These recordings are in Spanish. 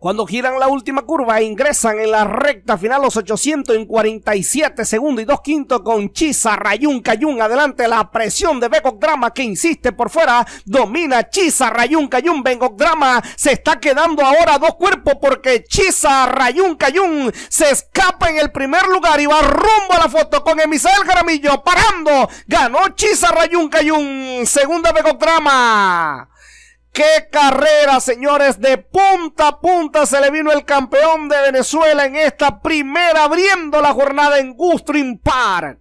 Cuando giran la última curva, ingresan en la recta final los 800 en 47 segundos y dos quintos con Chisa, Rayun, Cayun. Adelante la presión de Bego Drama que insiste por fuera. Domina Chisa, Rayun, Cayun. Bego Drama se está quedando ahora dos cuerpos porque Chisa, Rayun, Cayun se escapa en el primer lugar y va rumbo a la foto con Emisael Jaramillo parando. Ganó Chisa, Rayun, Cayun. Segunda Bego Drama. Qué carrera, señores, de punta a punta se le vino el campeón de Venezuela en esta primera abriendo la jornada en Gustrin Park.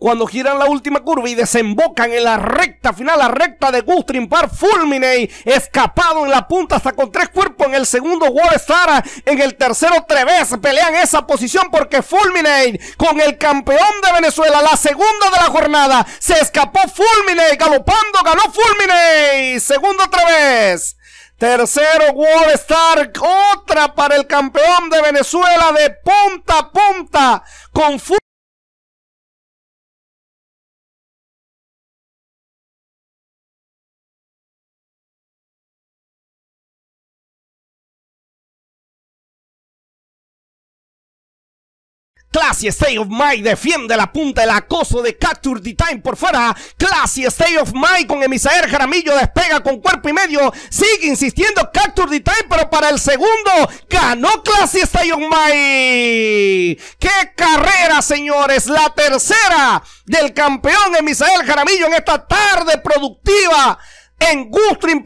cuando giran la última curva y desembocan en la recta final, la recta de Gustrin Par fulmine escapado en la punta hasta con tres cuerpos en el segundo Wall Star, en el tercero Treves, pelean esa posición porque fulmine con el campeón de Venezuela, la segunda de la jornada, se escapó fulmine galopando, ganó Fulmine, segundo vez Tercero, World Star, otra para el campeón de Venezuela de punta a punta, con Classy Stay of My defiende la punta del acoso de Capture the Time por fuera. Classy Stay of My con Emisael Jaramillo despega con cuerpo y medio. Sigue insistiendo Capture the Time, pero para el segundo ganó Classy Stay of My. ¡Qué carrera, señores! La tercera del campeón Emisael Jaramillo en esta tarde productiva en Gustrin